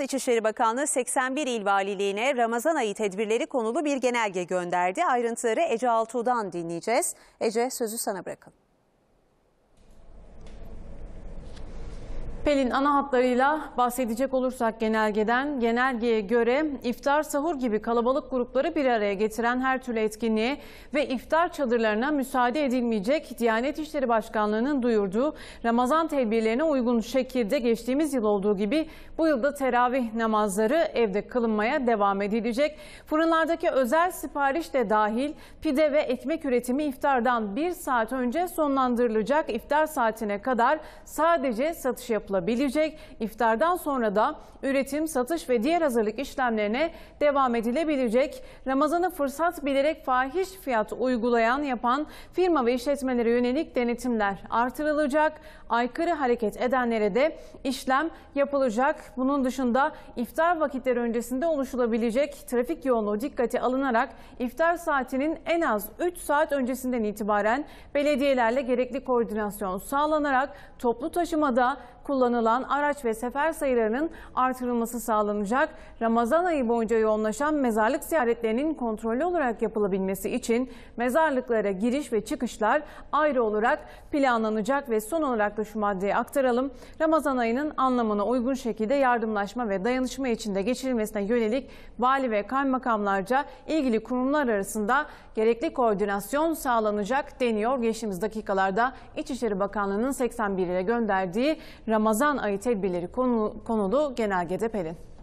İçişleri Bakanlığı 81 il valiliğine Ramazan ayı tedbirleri konulu bir genelge gönderdi. Ayrıntıları Ece Altuğ'dan dinleyeceğiz. Ece sözü sana bırakalım. Pelin ana hatlarıyla bahsedecek olursak genelgeden, genelgeye göre iftar sahur gibi kalabalık grupları bir araya getiren her türlü etkinliğe ve iftar çadırlarına müsaade edilmeyecek Diyanet İşleri Başkanlığı'nın duyurduğu Ramazan tedbirlerine uygun şekilde geçtiğimiz yıl olduğu gibi bu yılda teravih namazları evde kılınmaya devam edilecek. Fırınlardaki özel sipariş de dahil pide ve ekmek üretimi iftardan bir saat önce sonlandırılacak. İftar saatine kadar sadece satış yapılacak yapılabilecek. İftardan sonra da üretim, satış ve diğer hazırlık işlemlerine devam edilebilecek. Ramazan'ı fırsat bilerek fahiş fiyat uygulayan, yapan firma ve işletmelere yönelik denetimler artırılacak. Aykırı hareket edenlere de işlem yapılacak. Bunun dışında iftar vakitleri öncesinde oluşulabilecek trafik yoğunluğu dikkate alınarak iftar saatinin en az 3 saat öncesinden itibaren belediyelerle gerekli koordinasyon sağlanarak toplu taşımada kullanılan araç ve sefer sayılarının artırılması sağlanacak. Ramazan ayı boyunca yoğunlaşan mezarlık ziyaretlerinin kontrollü olarak yapılabilmesi için mezarlıklara giriş ve çıkışlar ayrı olarak planlanacak ve son olarak da şu maddeyi aktaralım. Ramazan ayının anlamına uygun şekilde yardımlaşma ve dayanışma içinde geçirilmesine yönelik vali ve kaymakamlarca ilgili kurumlar arasında gerekli koordinasyon sağlanacak deniyor. Geçtiğimiz dakikalarda İçişleri Bakanlığı'nın 81 gönderdiği Ramazan ayı tedbirleri konulu genelgede Pelin.